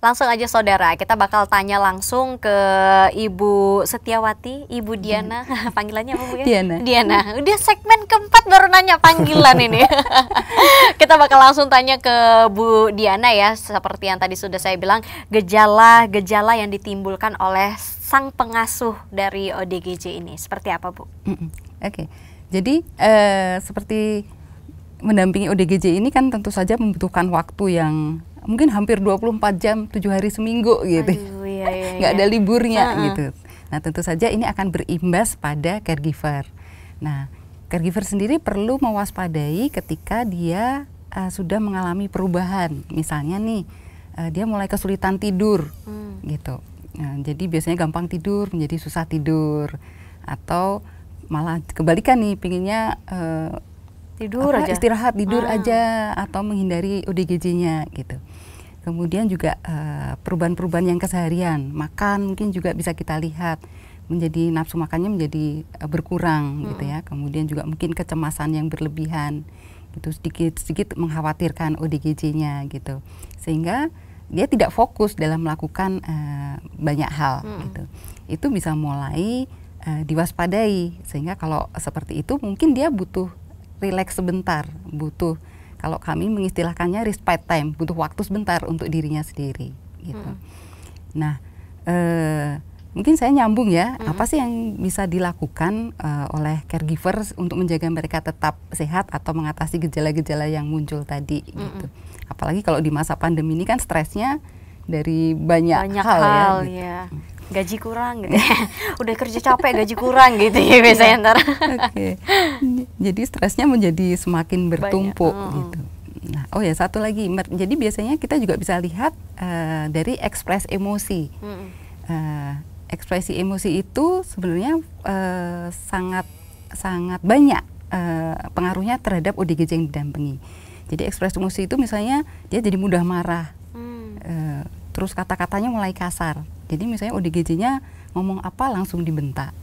Langsung aja saudara, kita bakal tanya langsung ke Ibu Setiawati, Ibu Diana. Hmm. Panggilannya apa Bu ya? Diana. Diana. Udah segmen keempat baru nanya panggilan ini. kita bakal langsung tanya ke Bu Diana ya, seperti yang tadi sudah saya bilang, gejala-gejala yang ditimbulkan oleh sang pengasuh dari ODGJ ini. Seperti apa Bu? Mm Oke. Okay. Jadi eh, seperti mendampingi ODGJ ini kan tentu saja membutuhkan waktu yang mungkin hampir 24 jam, tujuh hari seminggu gitu. Aduh, iya, iya, iya. Nggak ada liburnya uh -uh. gitu. Nah, tentu saja ini akan berimbas pada caregiver. Nah, caregiver sendiri perlu mewaspadai ketika dia uh, sudah mengalami perubahan. Misalnya nih, uh, dia mulai kesulitan tidur hmm. gitu. Nah, jadi biasanya gampang tidur menjadi susah tidur atau malah kebalikan nih pinginnya uh, tidur apa, aja istirahat tidur ah. aja atau menghindari ODGJ-nya gitu kemudian juga eh, perubahan-perubahan yang keseharian makan mungkin juga bisa kita lihat menjadi nafsu makannya menjadi eh, berkurang hmm. gitu ya hmm. kemudian juga mungkin kecemasan yang berlebihan gitu sedikit sedikit mengkhawatirkan ODGJ-nya gitu sehingga dia tidak fokus dalam melakukan uh, banyak hal hmm. gitu itu bisa mulai uh, diwaspadai sehingga kalau seperti itu mungkin dia butuh relax sebentar, butuh kalau kami mengistilahkannya respite time, butuh waktu sebentar untuk dirinya sendiri gitu. Hmm. Nah, eh mungkin saya nyambung ya, hmm. apa sih yang bisa dilakukan eh, oleh caregivers untuk menjaga mereka tetap sehat atau mengatasi gejala-gejala yang muncul tadi hmm. gitu. Apalagi kalau di masa pandemi ini kan stresnya dari banyak, banyak hal, ya, hal ya. Gitu. ya gaji kurang gitu udah kerja capek gaji kurang gitu ya biasanya ntar okay. Jadi stresnya menjadi semakin bertumpuk Oh. gitu. Nah, oh ya satu lagi, jadi biasanya kita juga bisa lihat uh, dari ekspres emosi. Mm. Uh, ekspresi emosi itu sebenarnya sangat eh, sangat sangat banyak uh, pengaruhnya terhadap ODGJ yang didampingi. Jadi ekspresi emosi itu misalnya dia jadi mudah marah, hmm. uh, terus kata-katanya mulai kasar. Jadi misalnya ODGJ-nya ngomong apa langsung dibentak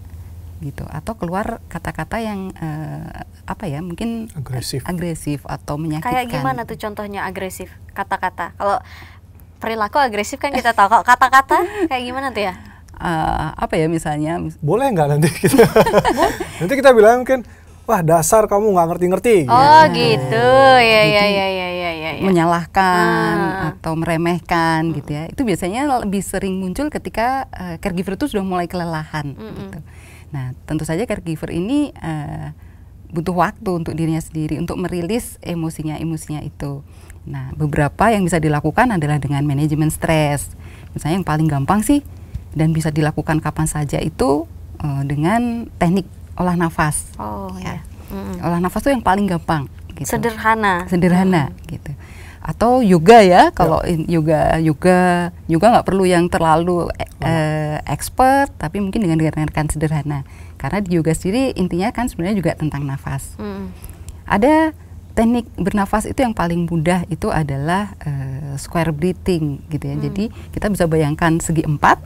gitu atau keluar kata-kata yang uh, apa ya mungkin agresif agresif atau menyakitkan kayak gimana tuh contohnya agresif kata-kata kalau perilaku agresif kan kita tahu kalau kata-kata kayak gimana tuh ya uh, apa ya misalnya boleh nggak nanti kita nanti kita bilang mungkin wah dasar kamu nggak ngerti-ngerti oh gitu, gitu. ya ya ya ya ya ya menyalahkan hmm. atau meremehkan hmm. gitu ya hmm. itu biasanya lebih sering muncul ketika uh, caregiver itu sudah mulai kelelahan hmm. hmm. gitu Nah, tentu saja caregiver ini uh, butuh waktu untuk dirinya sendiri untuk merilis emosinya-emosinya itu. Nah, beberapa yang bisa dilakukan adalah dengan manajemen stres. Misalnya yang paling gampang sih dan bisa dilakukan kapan saja itu uh, dengan teknik olah nafas. Oh ya. Mm -hmm. Olah nafas itu yang paling gampang. Gitu. Sederhana. Sederhana mm. gitu atau yoga ya, ya. kalau yep. yoga yoga yoga nggak perlu yang terlalu oh. expert tapi mungkin dengan gerakan sederhana karena di yoga sendiri intinya kan sebenarnya juga tentang nafas hmm. ada teknik bernafas itu yang paling mudah itu adalah e square breathing gitu ya. Hmm. Jadi kita bisa bayangkan segi empat,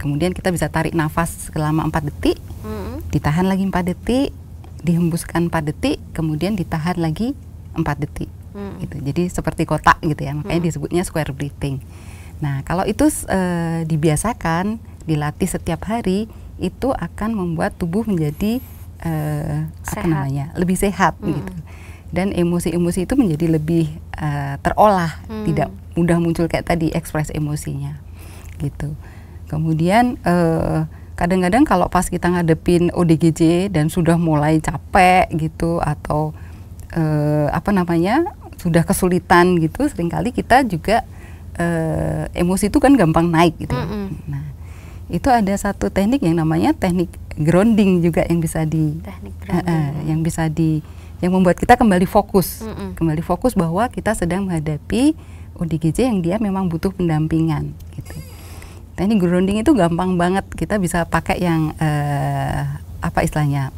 kemudian kita bisa tarik nafas selama empat detik, hmm. ditahan lagi empat detik, dihembuskan empat detik, kemudian ditahan lagi empat detik hmm. gitu. Jadi seperti kotak gitu ya, makanya hmm. disebutnya square breathing. Nah, kalau itu e, dibiasakan, dilatih setiap hari, itu akan membuat tubuh menjadi e, sehat. apa namanya? lebih sehat hmm. gitu. Dan emosi-emosi itu menjadi lebih e, terolah, hmm. tidak mudah muncul kayak tadi ekspres emosinya. Gitu. Kemudian e, kadang-kadang kalau pas kita ngadepin ODGJ dan sudah mulai capek gitu atau e, apa namanya sudah kesulitan gitu seringkali kita juga e, emosi itu kan gampang naik gitu. Mm -hmm. Nah, itu ada satu teknik yang namanya teknik grounding juga yang bisa di teknik eh, eh, grounding. Ya. yang bisa di yang membuat kita kembali fokus, mm -hmm. kembali fokus bahwa kita sedang menghadapi ODGJ yang dia memang butuh pendampingan gitu. Teknik grounding itu gampang banget kita bisa pakai yang apa istilahnya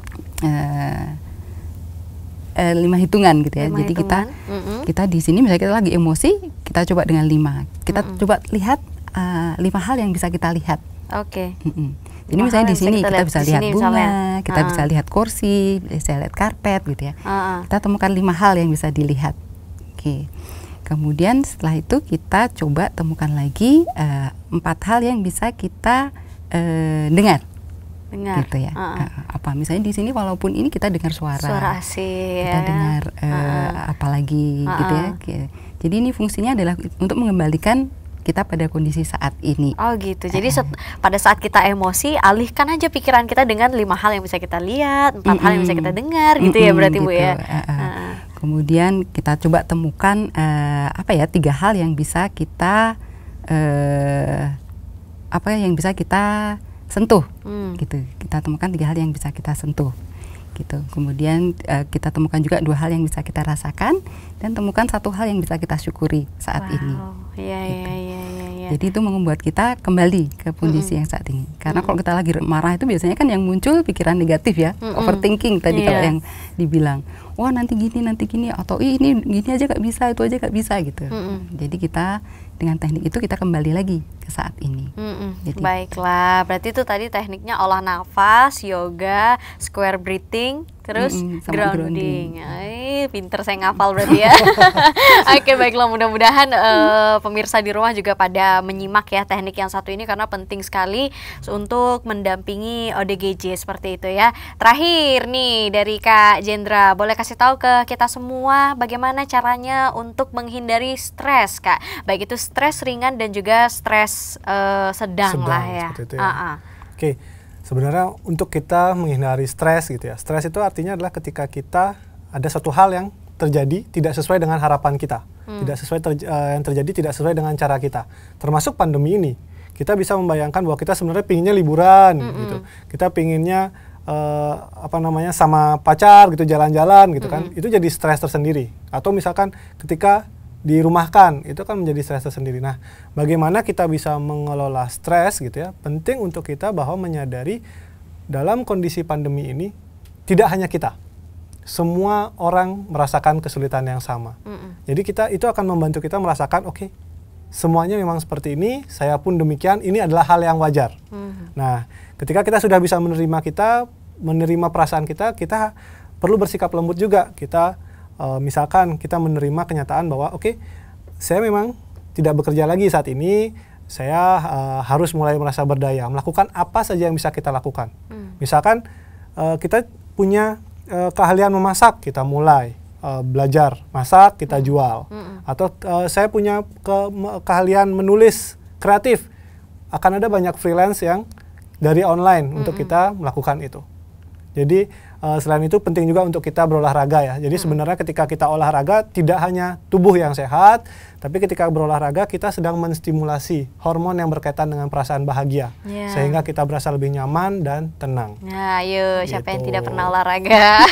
Eh, lima hitungan gitu ya. Lima Jadi hitungan. kita mm -hmm kita di sini misalnya kita lagi emosi kita coba dengan lima kita mm -hmm. coba lihat uh, lima hal yang bisa kita lihat oke okay. mm misalnya di sini kita, kita bisa lihat bunga, misalnya. kita uh. bisa ah. lihat kursi, bisa lihat karpet gitu ya. Uh. Kita temukan lima hal yang bisa dilihat. Oke. Kemudian setelah itu kita coba temukan lagi uh, empat hal yang bisa kita uh, dengar dengar. gitu ya. Uh -uh. Apa misalnya di sini walaupun ini kita dengar suara, suara asik kita ya. dengar uh, eh, uh apalagi uh -uh. gitu ya. Jadi ini fungsinya adalah untuk mengembalikan kita pada kondisi saat ini. Oh gitu. Jadi -uh. pada saat kita emosi, alihkan aja pikiran kita dengan lima hal yang bisa kita lihat, empat mm -mm. hal yang bisa kita dengar, mm -mm. gitu ya berarti ya. gitu. bu ya. Uh -uh. Uh. Kemudian kita coba temukan uh, apa ya tiga hal yang bisa kita uh, apa ya, yang bisa kita sentuh hmm. gitu kita temukan tiga hal yang bisa kita sentuh gitu kemudian uh, kita temukan juga dua hal yang bisa kita rasakan dan temukan satu hal yang bisa kita syukuri saat wow. ini ya, gitu. ya, ya, ya, ya. jadi itu membuat kita kembali ke kondisi mm -hmm. yang saat ini karena mm -hmm. kalau kita lagi marah itu biasanya kan yang muncul pikiran negatif ya mm -hmm. overthinking tadi yeah. kalau iya. yang dibilang wah nanti gini nanti gini atau ini gini aja gak bisa itu aja gak bisa gitu mm -hmm. jadi kita dengan teknik itu kita kembali lagi ke saat ini. Mm-mm. Jadi, Baiklah, berarti itu tadi tekniknya olah nafas, yoga, square breathing, terus grounding. grounding. Ay, pinter saya ngafal berarti ya. Oke, okay, baiklah mudah-mudahan uh, pemirsa di rumah juga pada menyimak ya teknik yang satu ini karena penting sekali untuk mendampingi ODGJ seperti itu ya. Terakhir nih dari Kak Jendra, boleh kasih tahu ke kita semua bagaimana caranya untuk menghindari stres, Kak? Baik itu stres ringan dan juga stres uh, eh, sedang, sedang lah ya. ya. Uh -uh. Oke. Okay sebenarnya untuk kita menghindari stres gitu ya. Stres itu artinya adalah ketika kita ada satu hal yang terjadi tidak sesuai dengan harapan kita, hmm. tidak sesuai ter, uh, yang terjadi tidak sesuai dengan cara kita, termasuk pandemi ini. Kita bisa membayangkan bahwa kita sebenarnya pinginnya liburan, hmm. gitu. Kita pinginnya uh, apa namanya sama pacar gitu jalan-jalan gitu kan, itu jadi stres tersendiri. Atau misalkan ketika dirumahkan, itu kan menjadi stres tersendiri. Nah, bagaimana kita bisa mengelola stres gitu ya? Penting untuk kita bahwa menyadari dalam kondisi pandemi ini tidak hanya kita semua orang merasakan kesulitan yang sama. Mm -mm. Jadi kita itu akan membantu kita merasakan oke okay, semuanya memang seperti ini, saya pun demikian. Ini adalah hal yang wajar. Mm -hmm. Nah, ketika kita sudah bisa menerima kita, menerima perasaan kita, kita perlu bersikap lembut juga. Kita uh, misalkan kita menerima kenyataan bahwa oke okay, saya memang tidak bekerja lagi saat ini. Saya uh, harus mulai merasa berdaya, melakukan apa saja yang bisa kita lakukan. Mm. Misalkan uh, kita punya uh, keahlian memasak kita mulai uh, belajar masak kita jual mm -hmm. atau uh, saya punya ke keahlian menulis kreatif akan ada banyak freelance yang dari online mm -hmm. untuk kita melakukan itu jadi Eh, selain itu penting juga untuk kita berolahraga ya. Jadi hmm. sebenarnya ketika kita olahraga tidak hanya tubuh yang sehat, tapi ketika berolahraga kita sedang menstimulasi hormon yang berkaitan dengan perasaan bahagia, yeah. sehingga kita berasa lebih nyaman dan tenang. Nah, gitu. siapa yang tidak gitu. pernah olahraga?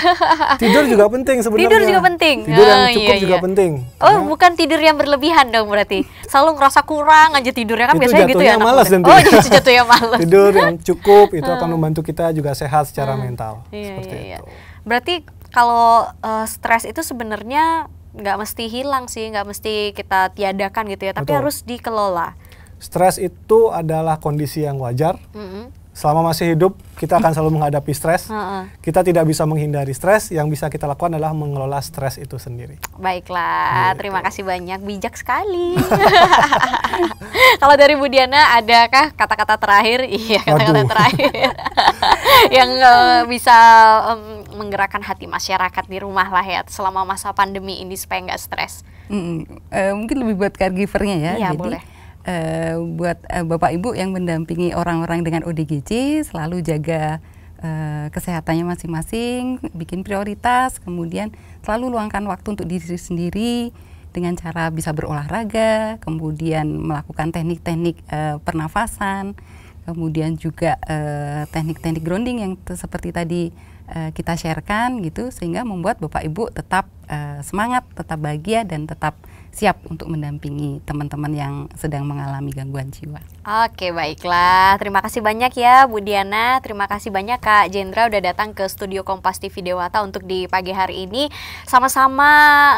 tidur juga penting sebenarnya. Tidur juga penting. Tidur yang oh, cukup oh, iya, iya. juga iya. penting. Oh, Karena bukan tidur yang berlebihan dong berarti. Selalu ngerasa kurang aja tidurnya kan itu biasanya gitu ya. Malas nanti. Oh, malas. tidur yang cukup itu akan hmm. membantu kita juga sehat secara hmm. mental. Iya, seperti iya, iya. Gitu. Berarti kalau uh, stres itu sebenarnya nggak mesti hilang sih, nggak mesti kita tiadakan gitu ya, tapi Betul. harus dikelola. Stres itu adalah kondisi yang wajar. Mm -hmm selama masih hidup kita akan selalu menghadapi stres. Uh -uh. Kita tidak bisa menghindari stres, yang bisa kita lakukan adalah mengelola stres itu sendiri. Baiklah, gitu. terima kasih banyak, bijak sekali. Kalau dari Budiana, adakah kata-kata terakhir? Iya, kata-kata terakhir yang uh, bisa um, menggerakkan hati masyarakat di rumah lah ya, selama masa pandemi ini supaya nggak stres. Hmm, uh, mungkin lebih buat caregivernya ya. Iya, jadi, boleh Eh, buat uh, Bapak Ibu yang mendampingi orang-orang dengan ODGJ selalu jaga uh, kesehatannya masing-masing, bikin prioritas, kemudian selalu luangkan waktu untuk diri sendiri dengan cara bisa berolahraga, kemudian melakukan teknik-teknik uh, pernafasan, kemudian juga teknik-teknik uh, grounding yang seperti tadi uh, kita sharekan gitu sehingga membuat Bapak Ibu tetap uh, semangat, tetap bahagia dan tetap siap untuk mendampingi teman-teman yang sedang mengalami gangguan jiwa. Oke, baiklah. Terima kasih banyak ya Bu Diana. Terima kasih banyak Kak Jendra udah datang ke studio Kompas TV Dewata untuk di pagi hari ini sama-sama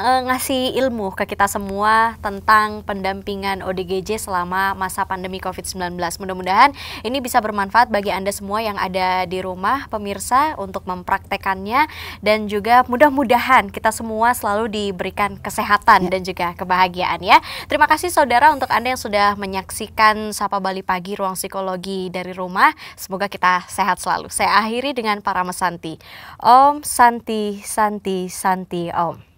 eh, ngasih ilmu ke kita semua tentang pendampingan ODGJ selama masa pandemi COVID-19. Mudah-mudahan ini bisa bermanfaat bagi Anda semua yang ada di rumah pemirsa untuk mempraktekannya dan juga mudah-mudahan kita semua selalu diberikan kesehatan ya. dan juga ke kebahagiaan ya. Terima kasih saudara untuk Anda yang sudah menyaksikan Sapa Bali Pagi Ruang Psikologi dari rumah. Semoga kita sehat selalu. Saya akhiri dengan para mesanti. Om Santi Santi Santi Om.